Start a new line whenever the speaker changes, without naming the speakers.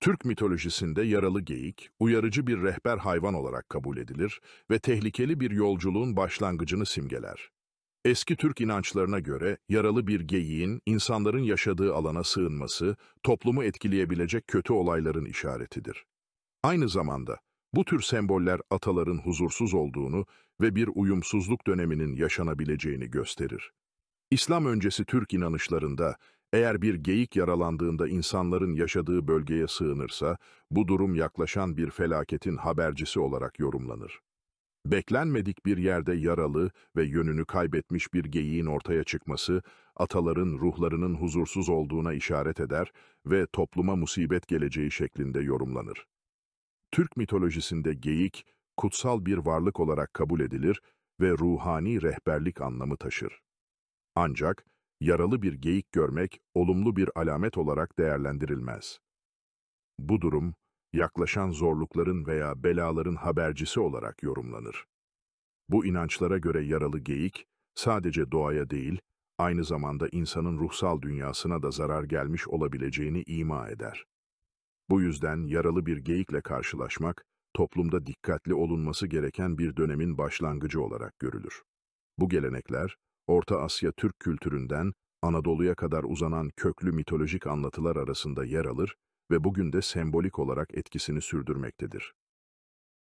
Türk mitolojisinde yaralı geyik, uyarıcı bir rehber hayvan olarak kabul edilir ve tehlikeli bir yolculuğun başlangıcını simgeler. Eski Türk inançlarına göre yaralı bir geyiğin insanların yaşadığı alana sığınması, toplumu etkileyebilecek kötü olayların işaretidir. Aynı zamanda bu tür semboller ataların huzursuz olduğunu ve bir uyumsuzluk döneminin yaşanabileceğini gösterir. İslam öncesi Türk inanışlarında eğer bir geyik yaralandığında insanların yaşadığı bölgeye sığınırsa, bu durum yaklaşan bir felaketin habercisi olarak yorumlanır. Beklenmedik bir yerde yaralı ve yönünü kaybetmiş bir geyiğin ortaya çıkması, ataların ruhlarının huzursuz olduğuna işaret eder ve topluma musibet geleceği şeklinde yorumlanır. Türk mitolojisinde geyik, kutsal bir varlık olarak kabul edilir ve ruhani rehberlik anlamı taşır. Ancak yaralı bir geyik görmek olumlu bir alamet olarak değerlendirilmez. Bu durum, yaklaşan zorlukların veya belaların habercisi olarak yorumlanır. Bu inançlara göre yaralı geyik, sadece doğaya değil, aynı zamanda insanın ruhsal dünyasına da zarar gelmiş olabileceğini ima eder. Bu yüzden yaralı bir geyikle karşılaşmak, toplumda dikkatli olunması gereken bir dönemin başlangıcı olarak görülür. Bu gelenekler, Orta Asya Türk kültüründen Anadolu'ya kadar uzanan köklü mitolojik anlatılar arasında yer alır ve bugün de sembolik olarak etkisini sürdürmektedir.